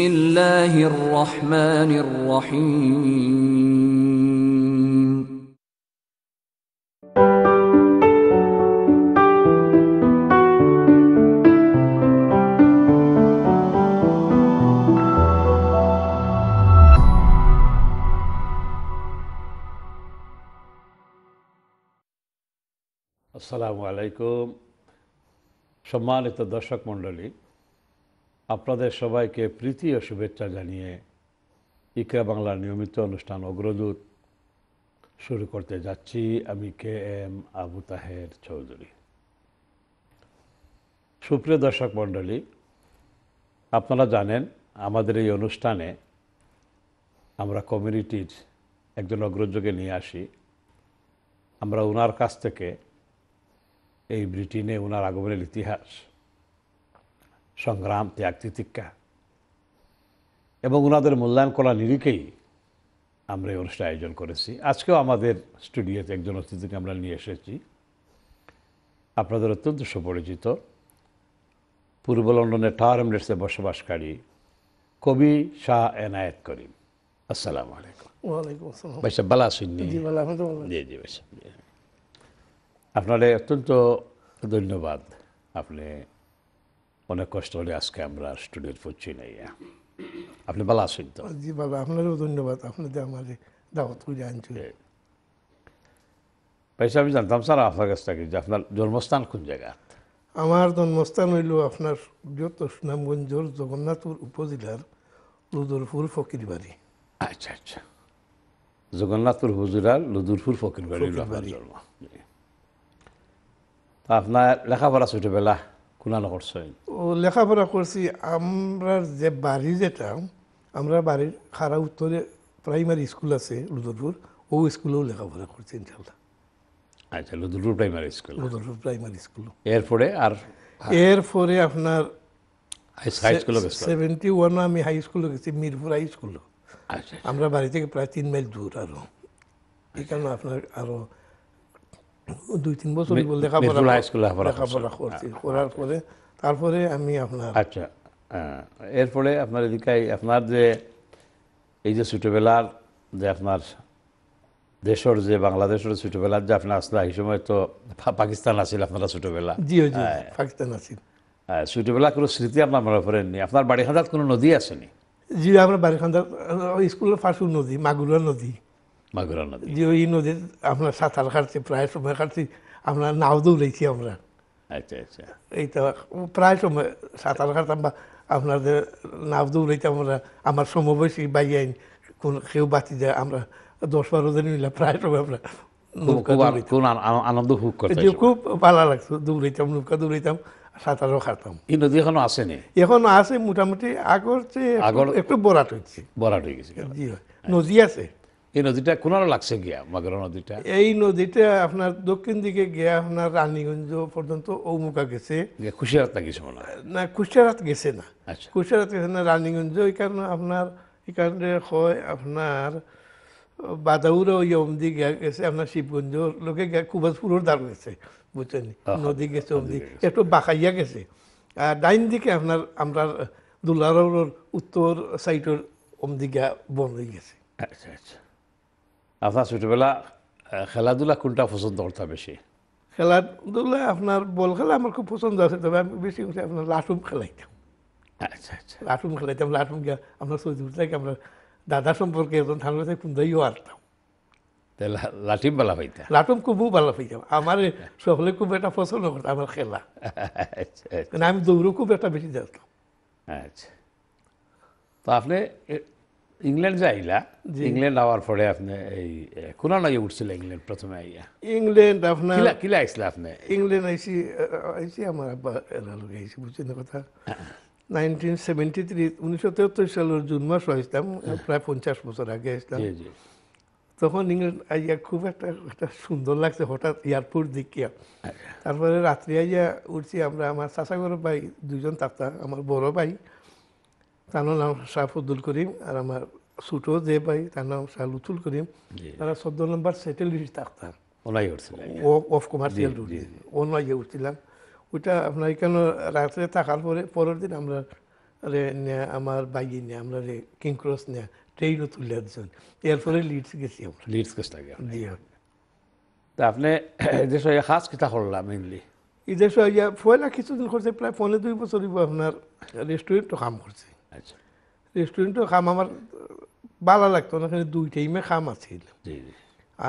بسم الله الرحمن الرحيم السلام عليكم সম্মানিত দর্শক মণ্ডলী আপনাদের সবাইকে প্রীতি ও শুভেচ্ছা জানিয়ে ইকরা বাংলার নিয়মিত অনুষ্ঠান অগ্রদূত শুরু করতে যাচ্ছি আমি কে এম আবু তাহের চৌধুরী সুপ্রিয় দর্শক মণ্ডলী আপনারা জানেন আমাদের এই অনুষ্ঠানে আমরা কমিউনিটির একজন অগ্রযোগে নিয়ে আসি আমরা ওনার কাছ থেকে এই ব্রিটেনে ওনার আগমনের ইতিহাস সংগ্রাম ত্যাগ তিতিক্ষা এবং ওনাদের মূল্যায়ন করা নিরিখেই আমরা এই অনুষ্ঠান আয়োজন করেছি আজকেও আমাদের স্টুডিওতে একজন অতিথিকে আমরা নিয়ে এসেছি আপনাদের অত্যন্ত সুপরিচিত পূর্ব লন্ডনের টাওয়ার এমলেটসে বসবাসকারী কবি শাহ এনায়েত করিম আসসালামু আলাইকুম ওয়ালাইকুম বালা ভাই জি জি ভাই আপনারে অত্যন্ত ধন্যবাদ আপনি অনেক কষ্ট হলে আজকে আমরা স্টুডিওর পড়ছি নাই আপনি ভালো আছেন তো জি ভালো আপনারও ধন্যবাদ আপনাদের আমাদের দাওয়াত করে আনছিল পয়সা আমি জানতাম স্যার আপনার কাছ থেকে যে আপনার জন্মস্থান কোন জায়গা আমার জন্মস্থান হইল আপনার যত সুনামগঞ্জর জগন্নাথপুর উপজেলার লুদুরপুর ফকির বাড়ি আচ্ছা আচ্ছা জগন্নাথপুর হুজুরার লুদুরপুর ফকির বাড়ি জন্ম আপনার লেখাপড়া ছোটবেলা কোনালা করছেন ও লেখাপড়া করছি আমরা যে বাড়ি যেটা আমরা বাড়ির খারা উত্তরে প্রাইমারি স্কুল আছে লুদরপুর ও স্কুলেও লেখাপড়া করছি ইনশাল্লাহ আচ্ছা Ludarpur primary school Ludarpur primary school এরপরে আর এরপরে আপনার হাই সেভেন্টি ওয়ানে আমি হাই স্কুলে গেছি মিরপুর হাই আচ্ছা, স্কুলে আচ্ছা। আমরা বাড়ি থেকে প্রায় তিন মাইল দূর আরও এই কারণে আপনার আরও দুই তিন বছর করার পরে তারপরে আমি আপনার আচ্ছা এরপরে আপনার এদিকে আপনার যে এই যে ছোটোবেলার যে আপনার দেশের যে বাংলাদেশের ছোটোবেলার যে আপনি আসলে এই সময় তো পাকিস্তান আসিল আপনারা ছোটোবেলা জি জি হ্যাঁ। পাকিস্তান আসিল হ্যাঁ, ছোটোবেলা কোনো স্মৃতি আপনার মনে পড়েননি আপনার বাড়ি হাজার কোনো নদী আসেনি জি আমার বাড়ি হাজার স্কুলের ফাঁসুর নদী মাগুরা নদী মাগুরা নদী যে এই নদীর আমরা সাঁতার কাটছি প্রায় সময় কাটছি আমরা নাও দৌড়েছি আমরা আচ্ছা আচ্ছা এই তো প্রায় সময় সাঁতার কাটতাম বা আপনাদের নাও দৌড়াইতে আমরা আমার সমবয়সী বাই আইন কোন কেউ বাতি যায় আমরা দশ বারো দিন মিলে প্রায় সময় আমরা আনন্দ ভোগ করতে খুব ভালো লাগতো দৌড়াইতাম নৌকা দৌড়াইতাম সাঁতারও কাটতাম এই নদী এখনো আছে নি এখনো আছে মোটামুটি আগর চেয়ে একটু বরাট হচ্ছে বরাট হয়ে গেছে জি আচ্ছা। নদী আছে এই নদীটা কোনারা লাগছে গিয়া মাগরা নদীটা এই নদীটা আপনার দক্ষিণ দিকে গিয়া আপনার রানীগঞ্জ পর্যন্ত ঔমুকা গেছে কুশিয়ারাত না গেছে মনে না কুশিয়ারাত গেছে না আচ্ছা কুশিয়ারাত গেছে না রানীগঞ্জ এই কারণে আপনার এই কারণে হয় আপনার বাদাউর ওই অমদি গেছে আপনার শিবগঞ্জ লোকে কুবাসপুরের দ্বার গেছে বুঝছেন নদী গেছে অমদি একটু বাঁকাইয়া গেছে আর ডাইন দিকে আপনার আমরা দুলারোর উত্তর সাইটের অমদিকা বন হয়ে গেছে আচ্ছা আচ্ছা আপনার ছোটোবেলা খেলাধুলা কোনটা পছন্দ করতাম বেশি খেলাধুলা আপনার বল খেলা আমার খুব পছন্দ আছে তবে আমি বেশি করে আপনার লাঠুম খেলাইতাম আচ্ছা আচ্ছা লাঠুম খেলাইতাম লাঠুম গিয়া আমরা সৌদিপুর থেকে আমরা দাদা সম্পর্কে একজন ধান গাছে কুন্দাইও আনতাম লাঠিম বালা পাইতাম লাঠুম খুবও বালা পাইতাম আমার সকলে খুব একটা পছন্দ করতাম আমার খেলা আচ্ছা, আচ্ছা। মানে আমি দৌড়ও খুব একটা বেশি জানতাম আচ্ছা তো আপনি ইংল্যান্ড যাইলা ইংল্যান্ড আওয়ার পরে আপনি এই কোনা নাকি উঠছিল ইংল্যান্ড প্রথমে আইয়া ইংল্যান্ড আপনার কিলা কিলা আইছিল আপনি ইংল্যান্ড আইসি আইসি আমার আব্বা এলা লোক বুঝছেন কথা নাইনটিন সেভেন্টি থ্রি উনিশশো তেহত্তর সালের জুন মাস আসতাম প্রায় পঞ্চাশ বছর আগে আসতাম তখন ইংল্যান্ড আইয়া খুব একটা একটা সুন্দর লাগছে হঠাৎ এয়ারপোর্ট দেখিয়া তারপরে রাত্রি আইয়া উঠছি আমরা আমার চাষাগর ভাই দুজন তাতা আমার বড় ভাই তার নাম শাহফুদ্দুল করিম আর আমার ছোটো যে ভাই তার নাম লুতুল করিম তারা চোদ্দ number satellite doctor of commercial ও অনলাইয়ে উঠছিলাম ওইটা আপনার এখানে রাত্রে থাকার পরে পরের দিন আমরা রে আমার বাইয়ে নিয়ে আমরা রে কিংক্রস নিয়ে ট্রেনও তুলে দিচ্ছেন এরপরে লিডস গেছি আমরা লিডস গেছে জি হ্যাঁ। তা আপনি সঙ্গে খাস কিতা করলাম মেনলি এদের ইয়া ফয়লা কিছুদিন করছে প্রায় পনেরো দুই বছর আপনার রেস্টুরেন্টও কাম করছে আচ্ছা রেস্টুরেন্টও খাম আমার ভালো লাগতো না এখানে দুই টাইমে খাম আছিল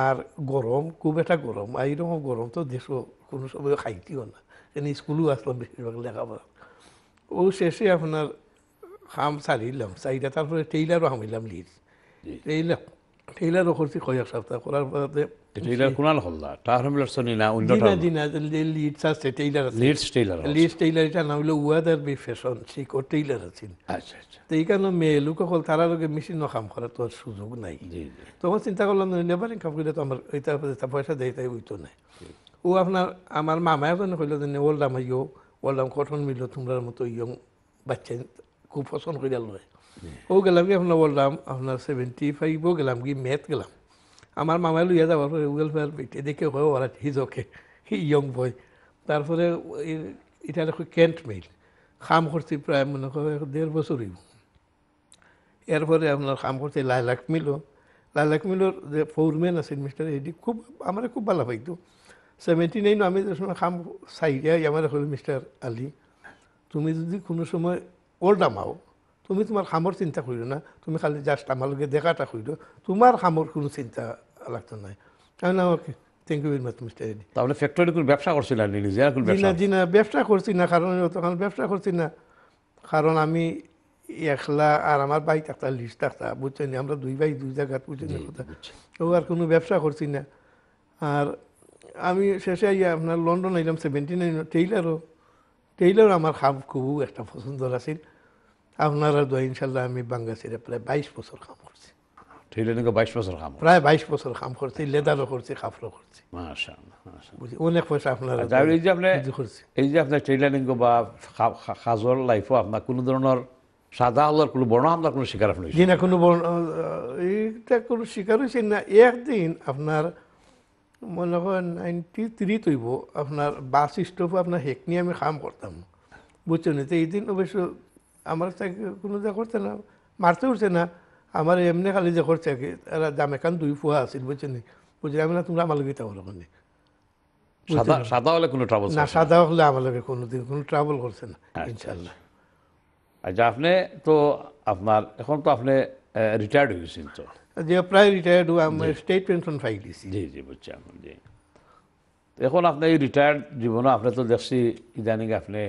আর গরম খুব একটা গরম আর এরকম গরম তো দেশও কোনো সময় খাইতেও না এখানে স্কুলও আসলো বেশিরভাগ লেখাপড়া ও শেষে আপনার খাম সারিলাম সাইডা তারপরে টেইলারও হামিলাম লিজ টেইলার টেইলারও করছি কয়েক সপ্তাহ করার পরে টেইলার কোনাল হল্লা টাহরম লসনি না অন্য দিনা দিনা লিডস আছে টেইলার আছে লিডস টেইলার লিডস টেইলার এটা হলো বি ফ্যাশন ঠিক ও টেইলার আছে আচ্ছা আচ্ছা মেয়ে লোক হল তারা লোকে মেশিন কাম করার তো সুযোগ নাই তখন চিন্তা করলাম লেবারিং কাম করলে তো আমার এটা পয়সা দেই তাই ওই তো ও আপনার আমার মামা এখন কইল যে ওল্ডাম ইয়ো ওল্ডাম কঠন মিলল তোমরার মতো ইয়ং বাচ্চা খুব পছন্দ করিয়া লয় ও গেলাম কি আপনার বললাম আপনার সেভেন্টি ফাইভ ও গেলাম কি ম্যাথ গেলাম আমার মামায় লইয়া যাওয়ার পরে উগেল ফেল দেখে হয়ে ওরা হিজ ওকে হি ইয়ং বয় তারপরে এটা দেখো ক্যান্ট মেইল খাম করছি প্রায় মনে করে দেড় বছরই এরপরে আপনার খাম করছি লাইলাক মিলও লাইলাক মিলর যে ফোরম্যান আছেন মিস্টার এডি খুব আমার খুব ভালো পাইতো সেভেন্টি নাইন আমি যে সময় খাম সাইডিয়াই আমার হল মিস্টার আলী তুমি যদি কোনো সময় ওল্ড আমাও তুমি তোমার খামর চিন্তা করিল না তুমি খালি জাস্ট আমালোকে দেখাটা করিল তোমার খামর কোনো চিন্তা লাগতো নাই কারণ আমাকে thank you very much mister Reddy তাহলে ফ্যাক্টরি কোনো ব্যবসা করছিল না জি না ব্যবসা করছি না কারণ তখন ব্যবসা করছি না কারণ আমি একলা আর আমার ভাই থাকতা লিস্ট থাকতা বুঝছেন আমরা দুই ভাই দুই জায়গা বুঝছেন কথা ও আর কোনো ব্যবসা করছি না আর আমি শেষে ইয়া আপনার লন্ডন আইলাম সেভেন্টি নাইন টেইলারও টেইলারও আমার খাব খুব একটা পছন্দ আছিল আপনারা দোয়া ইনশাল্লাহ আমি বাঙ্গাসিরে প্রায় বাইশ বছর কাম করছি ট্রেনিংয়ে বাইশ বছর কাম প্রায় বাইশ বছর কাম করছি লেদারও করছি কাপড়ও করছি বুঝি অনেক পয়সা আপনারা আচ্ছা, এই যে আপনি এই যে আপনার ট্রেনিং বা কাজর লাইফও আপনার কোনো ধরনের সাদা আল্লাহর কোনো বর্ণ হামলার কোনো শিকার আপনি জি না কোনো বর্ণ এইটা কোনো শিকার হয়েছে না একদিন আপনার মনে হয় নাইনটি থ্রি তৈব আপনার বাস স্টপ আপনার হেক আমি কাম করতাম বুঝছেন এই দিন অবশ্য আমার কোনো যা করছে না মারতে উঠছে না আমার এমনি খালি যে করছে কি এরা দাম এখান দুই ফুয়া আছিল বুঝছেন বুঝলি আমি না তোমরা আমার লগে তাহলে মানে সাদা হলে কোনো ট্রাবল না সাদা হলে আমার লগে কোনো দিন কোনো ট্রাবল করছে না আচ্ছা, আচ্ছা। ইনশাল্লাহ আচ্ছা আপনি তো আপনার এখন তো আপনি রিটায়ার্ড হয়েছেন তো যে প্রায় রিটায়ার্ড আমি স্টেট পেনশন ফাইল দিছি জি জি বুঝছি এখন জি এখন আপনি এই রিটায়ার্ড জীবনে আপনি তো দেখছি ইদানিং আপনি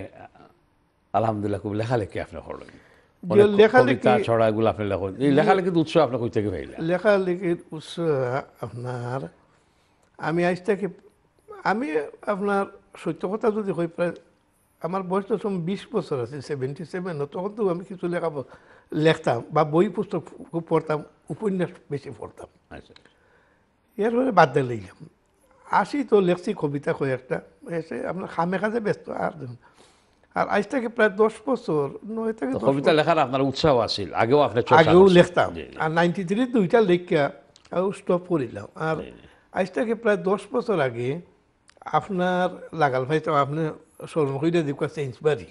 আলহামদুলিল্লাহ খুব লেখালেখি আপনি করলেন লেখালেখি ছড়া এগুলো আপনি লেখেন এই লেখালেখির উৎস আপনার কই থেকে পাইলেন উৎস আপনার আমি আজ থেকে আমি আপনার সত্য কথা যদি হয়ে প্রায় আমার বয়স তো সম বিশ বছর আছে সেভেন্টি সেভেন তখন তো আমি কিছু লেখা লেখতাম বা বই পুস্তক খুব পড়তাম উপন্যাস বেশি পড়তাম আচ্ছা এরপরে বাদ দিয়ে লইলাম আসি তো লেখছি কবিতা কয়েকটা এসে আপনার খামে খাজে ব্যস্ত আর আর আজ থেকে প্রায় দশ বছর নয় থেকে কবিতা লেখার আপনার উৎসাহ আছিল আগেও আপনার আগেও লিখতাম আর নাইনটি থ্রি দুইটা লেখা স্টপ করিলাম আর আজ থেকে প্রায় দশ বছর আগে আপনার লাগাল ভাই তো আপনি স্বর্ণকৈরা দেখুয়া চেঞ্জ বাড়ি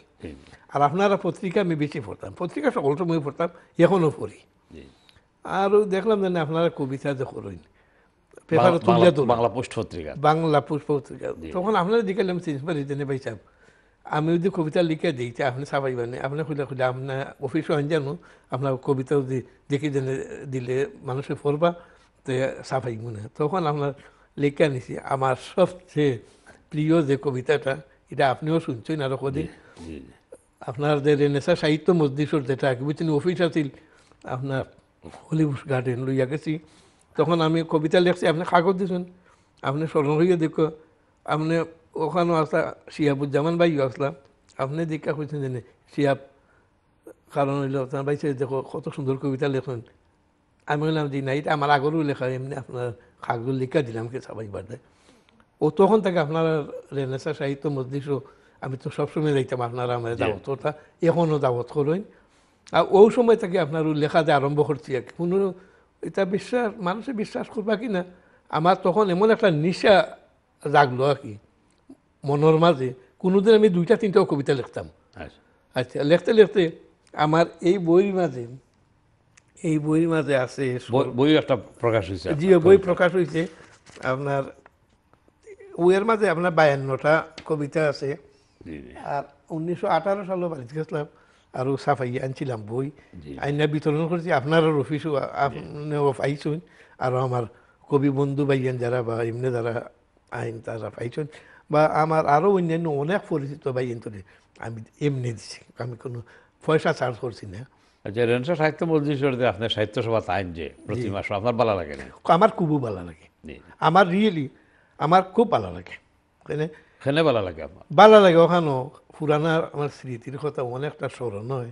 আর আপনারা পত্রিকা আমি বেশি পড়তাম পত্রিকা সকল সময় পড়তাম এখনও পড়ি আর দেখলাম যে আপনারা কবিতা যে করেন পেপারে বাংলা পোস্ট পত্রিকা বাংলা পোস্ট পত্রিকা তখন আপনারা দেখালাম চেঞ্জ বাড়ি জেনে পাইতাম আমি যদি কবিতা লিখে দিই তা আপনি সবাই মানে আপনি খুলে খুলে আপনার অফিসও আন জানো আপনার কবিতা যদি দেখি জেনে দিলে মানুষে পড়বা তো সাফাই মনে তখন আপনার লেখা নিছি আমার সবচেয়ে প্রিয় যে কবিতাটা এটা আপনিও শুনছেন আরো কদিন আপনার যে রেনেসা সাহিত্য মসজিদ যেটা আগে বুঝছেন অফিস আছিল আপনার হলিউড গার্ডেন লইয়া গেছি তখন আমি কবিতা লিখছি আপনি কাগজ দিছেন আপনি স্মরণ হইয়া দেখো আপনি ওখানেও আসা শিয়াবুজ্জামান বাইও আসলাম আপনি দীক্ষা করছেন যে শিয়াব কারণ হইল আপনার ভাই সে দেখো কত সুন্দর কবিতা লেখেন আমি বললাম যে নাই এটা আমার আগরও লেখা এমনি আপনার খাগুল লিখা দিলাম কে সবাই বাদে ও তখন থেকে আপনার রেনেসা সাহিত্য মজলিশ আমি তো সবসময় দেখতাম আপনার আমার দাবত ওটা এখনও দাবত করেন আর ওই সময় থেকে আপনার লেখাতে আরম্ভ করছি আর কোনো এটা বিশ্বাস মানুষে বিশ্বাস করবা কি না আমার তখন এমন একটা নিশা লাগলো আর কি মনের মাঝে কোনোদিন আমি দুইটা তিনটাও কবিতা লিখতাম আচ্ছা, আচ্ছা লিখতে লিখতে আমার এই বইয়ের মাঝে এই বইয়ের মাঝে আছে বই একটা প্রকাশ হয়েছে জি বই প্রকাশ হয়েছে আপনার ওয়ের মাঝে আপনার বায়ান্নটা কবিতা আছে আর উনিশশো আঠারো সালে বাড়িতে গেছিলাম আরও সাফাই আনছিলাম বই আইনা বিতরণ করেছি আপনারও রফিসও আপনিও পাইছেন আর আমার কবি বন্ধু ভাইয়ান যারা বা এমনি যারা আইন তারা পাইছেন বা আমার আরও অন্যান্য অনেক পরিচিত বাইন করে আমি এমনি দিছি আমি কোনো পয়সা চার্জ করছি না আচ্ছা রেনসা সাহিত্য মজলিসে আপনার সাহিত্য সভা আইন যে প্রতি মাসে আপনার ভালো লাগে না আমার খুবই ভালো লাগে আমার রিয়েলি আমার খুব ভালো লাগে এখানে ভালো লাগে আমার ভালো লাগে ওখানেও পুরানা আমার স্মৃতির কথা অনেকটা স্মরণ হয়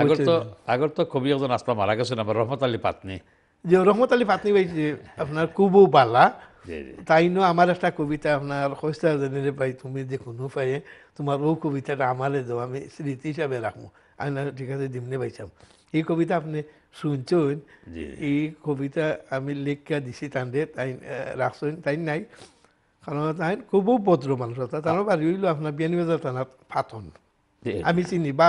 আগর তো আগর তো কবি একজন আসলাম মারা গেছেন আমার রহমত আলী পাতনি যে রহমত আলী পাতনি ভাই আপনার কুবু বালা তাই ন আমার একটা কবিতা আপনার কইতা জানিলে ভাই তুমি যে কোনো পায়ে তোমার ও কবিতাটা আমারে দাও আমি স্মৃতি হিসাবে রাখবো আমি না ঠিক আছে দিমনে পাইছাম এই কবিতা আপনি শুনছেন এই কবিতা আমি লেখা দিছি তান্দে তাই রাখছেন তাই নাই কারণ তাই খুবও ভদ্র মানুষ তার বাড়ি হইলো আপনার বিয়ানীবাজার থানা ফাতন আমি চিনি বা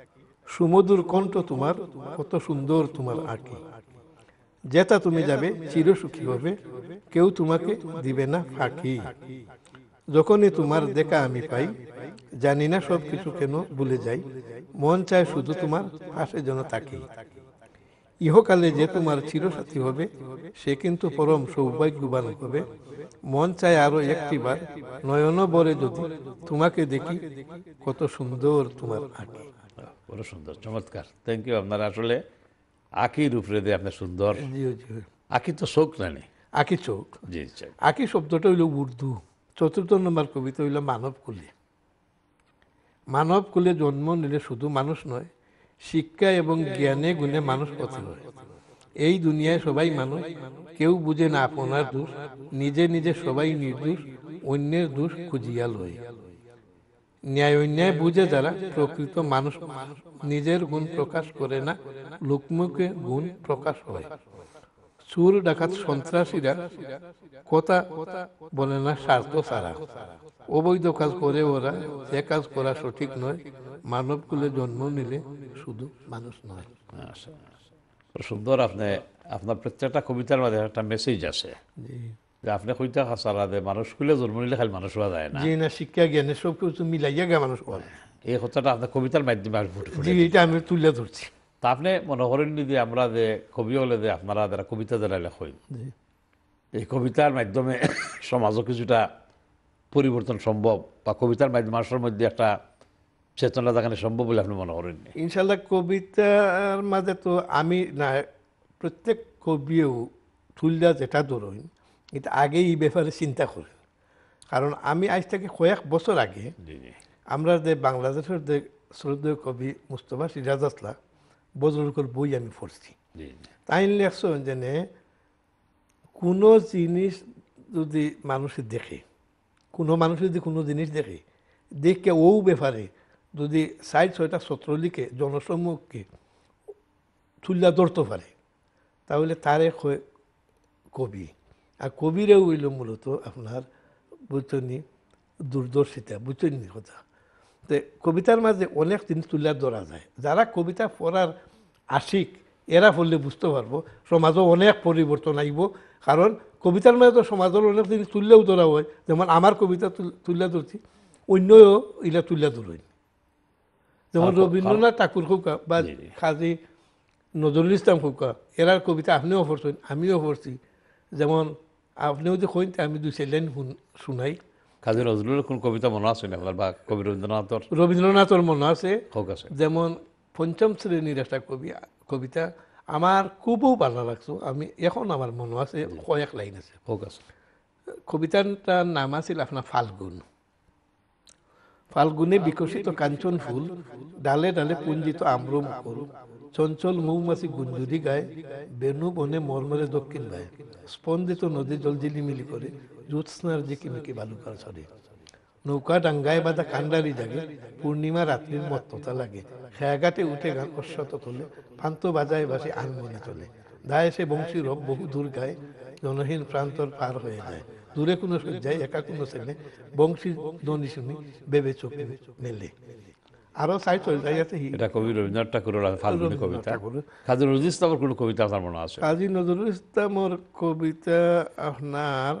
সুমধুর কণ্ঠ তোমার কত সুন্দর তোমার আঁকি যেটা তুমি যাবে চিরসুখী হবে কেউ তোমাকে দিবে না ফাঁকি যখনই তোমার দেখা আমি পাই জানি না সব কিছু কেন ভুলে যাই মন চায় শুধু তোমার পাশে যেন তাকি ইহকালে যে তোমার চিরসাথী হবে সে কিন্তু পরম সৌভাগ্যবান হবে মন চায় আরো একটিবার নয়ন বরে যদি তোমাকে দেখি কত সুন্দর তোমার আঁকি বড় সুন্দর চমৎকার থ্যাংক ইউ আপনার আসলে আঁকির রূপরে দিয়ে আপনার সুন্দর আঁকি তো শোক নানি আঁকি চোক জি আঁকি শব্দটা হইল উর্দু চতুর্থ নম্বর কবিতা হইল মানব কুলে মানব কুলে জন্ম নিলে শুধু মানুষ নয় শিক্ষা এবং জ্ঞানে গুণে মানুষ পথে হয় এই দুনিয়ায় সবাই মানুষ কেউ বুঝে না আপনার দোষ নিজে নিজে সবাই নির্দোষ অন্যের দোষ খুঁজিয়া লয় ন্যায় অন্যায় বুঝে যারা প্রকৃত মানুষ নিজের গুণ প্রকাশ করে না লোকমুখে গুণ প্রকাশ হয় চুর ডাকাত সন্ত্রাসীরা কথা বলে না স্বার্থ ছাড়া অবৈধ কাজ করে ওরা যে কাজ করা সঠিক নয় মানব কুলে জন্ম নিলে শুধু মানুষ নয় আচ্ছা। সুন্দর আপনি আপনার প্রত্যেকটা কবিতার মাঝে একটা মেসেজ আছে যে আপনি কইতা সারা দে মানুষ কইলে জন্ম নিলে খালি মানুষ হওয়া যায় না জি না শিক্ষা জ্ঞানে সব কিছু মিলাইয়া গা মানুষ হওয়া যায় এই কথাটা আপনার কবিতার মাধ্যমে জি এটা আমি তুলে ধরছি তা আপনি মনে করেন যদি আমরা যে কবি হলে যে আপনারা যারা কবিতা যারা লেখেন এই কবিতার মাধ্যমে সমাজও কিছুটা পরিবর্তন সম্ভব বা কবিতার মাধ্যমে মানুষের মধ্যে একটা চেতনা দেখানো সম্ভব বলে আপনি মনে করেন ইনশাল্লাহ কবিতার মাঝে তো আমি না প্রত্যেক কবিও তুলিয়া যেটা ধরুন এটা আগে এই ব্যাপারে চিন্তা কর কারণ আমি আজ থেকে কয়েক বছর আগে আমরা যে বাংলাদেশের যে শ্রদ্ধেয় কবি মুস্তফা সিরাজ আসলা বজরকর বই আমি পড়ছি তাই লেখছেন যে কোনো জিনিস যদি মানুষ দেখে কোনো মানুষ যদি কোনো জিনিস দেখে দেখে ও ব্যাপারে যদি সাইড ছয়টা ছত্রলিকে জনসম্মুখকে তুল্লা ধরতে পারে তাহলে তারে কবি আর কবিরাও হইল মূলত আপনার বুঝতনি দূরদর্শিতা বুঝতনি কথা তো কবিতার মাঝে অনেক জিনিস তুলে ধরা যায় যারা কবিতা পড়ার আশিক এরা পড়লে বুঝতে পারবো সমাজও অনেক পরিবর্তন আইব কারণ কবিতার মাঝে তো সমাজের অনেক জিনিস তুললেও ধরা হয় যেমন আমার কবিতা তুলে ধরছি অন্যও এটা তুলে ধরেন যেমন রবীন্দ্রনাথ ঠাকুর খোকা বা খাজি নজরুল ইসলাম খোকা এরার কবিতা আপনিও পড়ছেন আমিও পড়ছি যেমন আপনিও যে কইন আমি দুই চার লাইন শুনাই কাজী নজরুল কোন কবিতা মনে আছে না বা কবি রবীন্দ্রনাথর রবীন্দ্রনাথর মনে আছে আছে যেমন পঞ্চম শ্রেণীর একটা কবি কবিতা আমার খুবও ভালো লাগছো আমি এখন আমার মনে আছে কয়েক লাইন আছে হোক আছে কবিতাটার নাম আছিল আপনার ফাল্গুন ফাল্গুনে বিকশিত কাঞ্চন ফুল ডালে ডালে পুঞ্জিত আম্র মুকুল চঞ্চল মৌমাছি গুঞ্জুরি গায়ে বেনু বনে মর্মরে দক্ষিণ গায়ে স্পন্দিত নদী জল ঝিলিমিলি করে জ্যোৎস্নার জিকিমিকি বালুকার ছড়ে নৌকা ডাঙ্গায় বাঁধা কান্ডারি জাগে পূর্ণিমা রাত্রির মত্ততা লাগে খেয়াঘাটে উঠে গান অশ্বত তোলে ফান্ত বাজায় বাসে আনমনে চলে দায় সে বংশী রব বহু দূর গায়ে জনহীন প্রান্তর পার হয়ে যায় দূরে কোনো সজ্জায় একা কোনো ছেলে বংশী দনি শুনি বেবে চোখে মেলে সাহিত্য কবিতা মনে আছে কাজী নজরুল ইসলামের কবিতা আপনার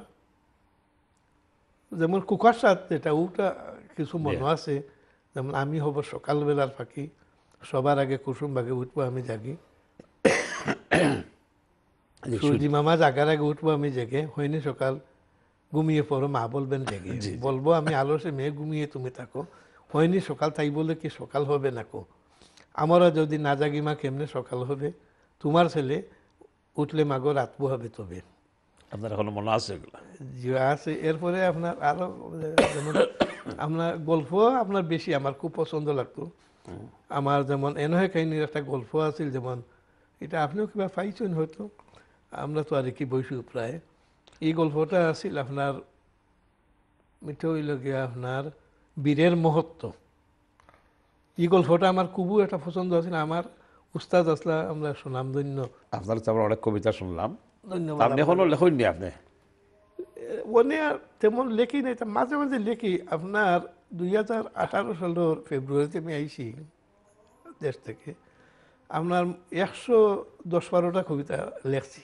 যেমন কুকার যেটা ওটা কিছু মনে আছে যেমন আমি হব সকালবেলার ফাঁকি সবার আগে কুসুম ভাগে উঠবো আমি জাগি সূর্যি মামা জাগার আগে উঠবো আমি জেগে হয়নি সকাল ঘুমিয়ে পড়ো মা বলবেন জেগে বলবো আমি আলো সে মেয়ে ঘুমিয়ে তুমি থাকো হয়নি সকাল তাই বলে কি সকাল হবে কো আমরা যদি না জাগি মা কেমনে সকাল হবে তোমার ছেলে উঠলে মাগো রাত হবে তবে আপনার এখনো মনে আছে আছে এরপরে আপনার আরো যেমন আপনার গল্প আপনার বেশি আমার খুব পছন্দ লাগতো আমার যেমন এনহে কাহিনীর একটা গল্প আছিল যেমন এটা আপনিও কিবা পাইছেন হয়তো আমরা তো আর কি বইছি প্রায় এই গল্পটা আছিল আপনার মিঠে হইল গিয়া আপনার বীরের মহত্ব এই গল্পটা আমার খুবই একটা পছন্দ আছে আমার উস্তাদ আসলা আমরা শুনলাম ধন্য আপনার আমরা অনেক কবিতা শুনলাম ধন্যবাদ আপনি লেখেননি আপনি মনে তেমন লেখি নাই মাঝে মাঝে লেখি আপনার দুই হাজার আঠারো সালের ফেব্রুয়ারিতে আমি আইসি দেশ থেকে আপনার একশো দশ বারোটা কবিতা লেখছি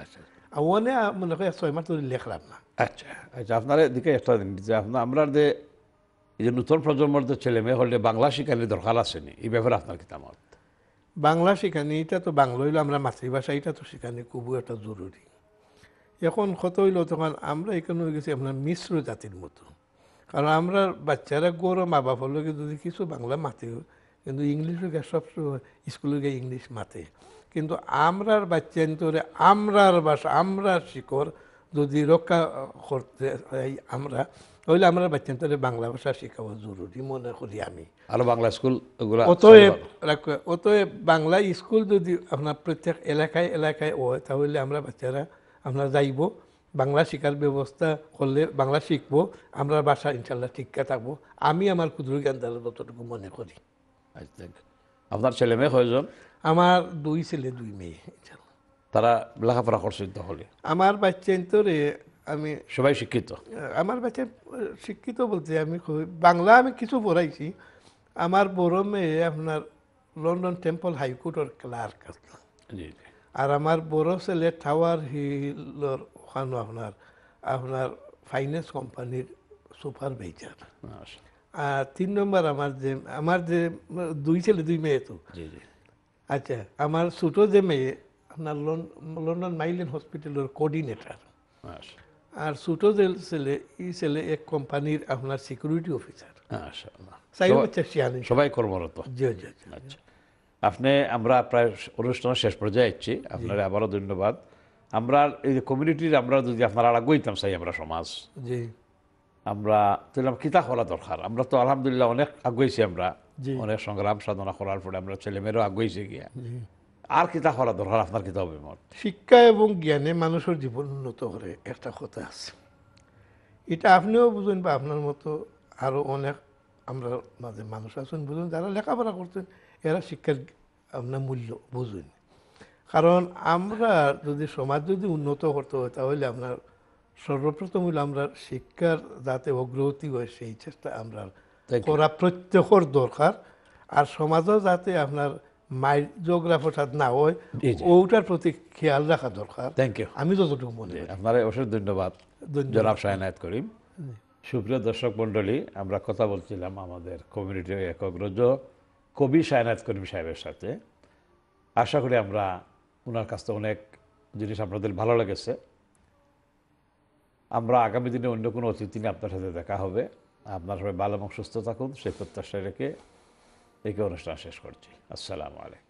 আচ্ছা আর ওনে মনে করি ছয় মাস ধরে লেখলাম না আচ্ছা আচ্ছা আপনার দিকে একটা দিন আপনার আমরা যে এই যে নতুন প্রজন্মর তো ছেলে মেয়ে হলে বাংলা শিখানি দরকার নি এই ব্যাপারে আপনার কিতামত বাংলা শিখানি এটা তো বাংলা হইলো আমরা মাতৃভাষা এটা তো শিখানি খুবই একটা জরুরি এখন কত হইল তখন আমরা এখানে হয়ে গেছি আপনার মিশ্র জাতির মতো কারণ আমরা বাচ্চারা গৌরব মা বাপ লোকে যদি কিছু বাংলা মাতে কিন্তু ইংলিশ গিয়ে সব স্কুলে গিয়ে ইংলিশ মাতে কিন্তু আমরার বাচ্চা তোরে আমরার বাসা আমরার শিকড় যদি রক্ষা করতে আমরা হইলে আমরা বাচ্চাদের বাংলা ভাষা শেখাবো জরুরি মনে করি আমি আর বাংলা স্কুল অতএব অতএব বাংলা স্কুল যদি আপনার প্রত্যেক এলাকায় এলাকায় হয় তাহলে আমরা বাচ্চারা আমরা যাইব বাংলা শেখার ব্যবস্থা করলে বাংলা শিখব আমরা ভাষা ইনশাল্লাহ শিক্ষা থাকবো আমি আমার ক্ষুদ্র জ্ঞান দ্বারা যতটুকু মনে করি আচ্ছা, আপনার ছেলে মেয়ে কয়জন আমার দুই ছেলে দুই মেয়ে তারা লেখাপড়া করছে তাহলে আমার বাচ্চা তো রে আমি সবাই শিক্ষিত আমার বাচ্চা শিক্ষিত বলতে আমি বাংলা আমি কিছু পড়াইছি আমার বড় মেয়ে আপনার লন্ডন টেম্পল হাইকোর্টের ক্লার্ক জি আর আমার বড় ছেলে টাওয়ার হিলর ওখানে আপনার আপনার ফাইন্যান্স কোম্পানির সুপারভাইজার আর তিন নম্বর আমার যে আমার যে দুই ছেলে দুই মেয়ে তো আচ্ছা আমার ছোটো যে মেয়ে আপনার লন্ডন মাইলেন হসপিটালের কোঅর্ডিনেটার আর ছোট ছেলে এই ছেলে এক কোম্পানির আপনার সিকিউরিটি অফিসার সবাই কর্মরত জি জি আচ্ছা আপনি আমরা প্রায় অনুষ্ঠান শেষ পর্যায়ে এসেছি আপনার আবারও ধন্যবাদ আমরা এই যে কমিউনিটির আমরা যদি আপনার আর আগুইতাম চাই আমরা সমাজ জি আমরা তাহলে কিতা হওয়া দরকার আমরা তো আলহামদুলিল্লাহ অনেক আগুয়েছি আমরা অনেক সংগ্রাম সাধনা করার পরে আমরা ছেলেমেয়েরও আগুয়েছি গিয়া আর কিতাব হওয়া দরকার আপনার কিতা অভিমত শিক্ষা এবং জ্ঞানে মানুষের জীবন উন্নত করে একটা কথা আছে এটা আপনিও বুঝুন বা আপনার মতো আরও অনেক আমরা মাঝে মানুষ আছেন বুঝুন যারা লেখাপড়া করতেন এরা শিক্ষার আপনার মূল্য বুঝুন কারণ আমরা যদি সমাজ যদি উন্নত করতে হয় তাহলে আপনার সর্বপ্রথম হইলে আমরা শিক্ষার যাতে অগ্রগতি হয় সেই চেষ্টা আমরা করা প্রত্যেকর দরকার আর সমাজও যাতে আপনার মায়ের জিওগ্রাফার সাথে না হয় ওটার প্রতি খেয়াল রাখা দরকার থ্যাংক ইউ আমি যতটুকু মনে আপনার অবশ্যই ধন্যবাদ জনাব শাহনায়ত করিম সুপ্রিয় দর্শক মন্ডলী আমরা কথা বলছিলাম আমাদের কমিউনিটি একগ্রজ কবি শায়নাথ করিম সাহেবের সাথে আশা করি আমরা ওনার কাছ থেকে অনেক জিনিস আপনাদের ভালো লেগেছে আমরা আগামী দিনে অন্য কোনো অতিথি নিয়ে আপনার সাথে দেখা হবে আপনার সবাই ভালো এবং সুস্থ থাকুন সেই প্রত্যাশা রেখে রেখে অনুষ্ঠান শেষ করছি আসসালামু আলাইকুম